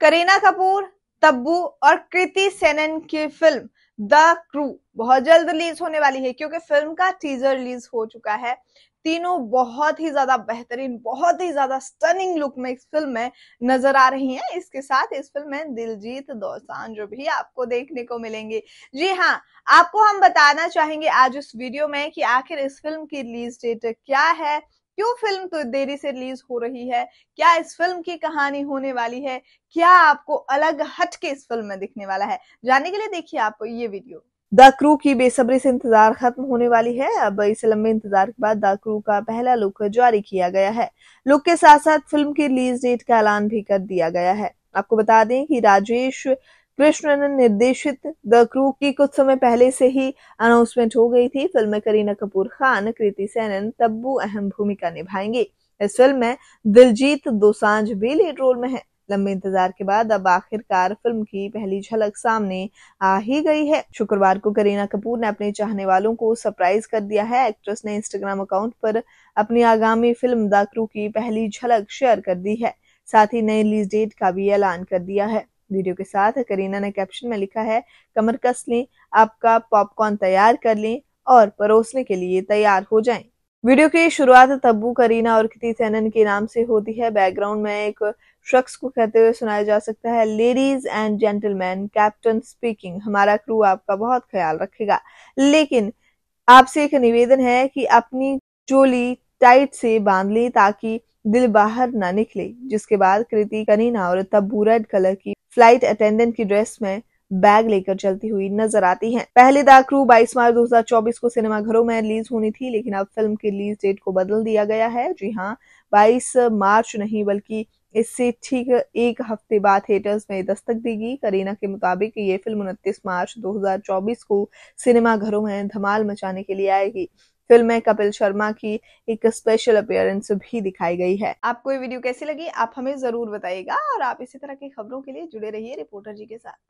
करीना कपूर तब्बू और कृति सेनन की film the crew बहुत जल्द रिलीज होने वाली है क्योंकि फिल्म का टीजर रिलीज हो चुका है तीनों बहुत ही ज्यादा बेहतरीन बहुत ही ज्यादा स्टनिंग लुक में इस फिल्म में नजर आ रही हैं इसके साथ इस फिल्म में दिलजीत दोसान जो भी आपको देखने को मिलेंगे जी हाँ आपको हम बताना चाहेंगे आज इस वीडियो में कि आखिर इस फिल्म की रिलीज डेट क्या है क्यों फिल्म तो देरी से रिलीज हो रही है क्या इस फिल्म की कहानी होने वाली है क्या आपको अलग हट के इस फिल्म में दिखने वाला है जानने के लिए देखिए आप ये वीडियो द क्रू की बेसब्री से इंतजार खत्म होने वाली है अब इस लंबे इंतजार के बाद द क्रू का पहला लुक जारी किया गया है लुक के साथ साथ फिल्म की रिलीज डेट का ऐलान भी कर दिया गया है आपको बता दें कि राजेश ने निर्देशित द क्रू की कुछ समय पहले से ही अनाउंसमेंट हो गई थी फिल्म में करीना कपूर खान कृति सेनन तब्बू अहम भूमिका निभाएंगे इस फिल्म में दिलजीत दोसांझ भी लीड रोल में है लंबे इंतजार के बाद अब आखिरकार फिल्म की पहली झलक सामने आ ही गई है शुक्रवार को करीना कपूर ने अपने चाहने वालों को सरप्राइज कर दिया है एक्ट्रेस ने इंस्टाग्राम अकाउंट पर अपनी आगामी फिल्म दाकरू की पहली झलक शेयर कर दी है साथ ही नई रिलीज डेट का भी ऐलान कर दिया है वीडियो के साथ करीना ने कैप्शन में लिखा है कमर कस लें आपका पॉपकॉर्न तैयार कर लें और परोसने के लिए तैयार हो जाएं। वीडियो की शुरुआत तब्बू करीना और कृति सैनन के नाम से होती है बैकग्राउंड में एक शख्स को कहते हुए सुनाया जा सकता है ladies and gentleman captain speaking हमारा क्रू आपका बहुत ख्याल रखेगा लेकिन आपसे एक निवेदन है कि अपनी चोली टाइट से बांध लें ताकि दिल बाहर ना निकले जिसके बाद कृति करीना और तब्बू रेड कलर की फ्लाइट अटेंडेंट की ड्रेस में बैग लेकर चलती हुई नजर आती हैं। पहले द क्रू 22 मार्च 2024 को सिनेमाघरों में रिलीज होनी थी लेकिन अब फिल्म की रिलीज डेट को बदल दिया गया है जी हाँ 22 मार्च नहीं बल्कि इससे ठीक एक हफ्ते बाद थिएटर्स में दस्तक देगी करीना के मुताबिक ये फिल्म उनतीस मार्च 2024 को सिनेमाघरों में धमाल मचाने के लिए आएगी फिल्म में कपिल शर्मा की एक स्पेशल अपियरेंस भी दिखाई गई है आपको ये वीडियो कैसी लगी आप हमें जरूर बताइएगा और आप इसी तरह की खबरों के लिए जुड़े रहिए रिपोर्टर जी के साथ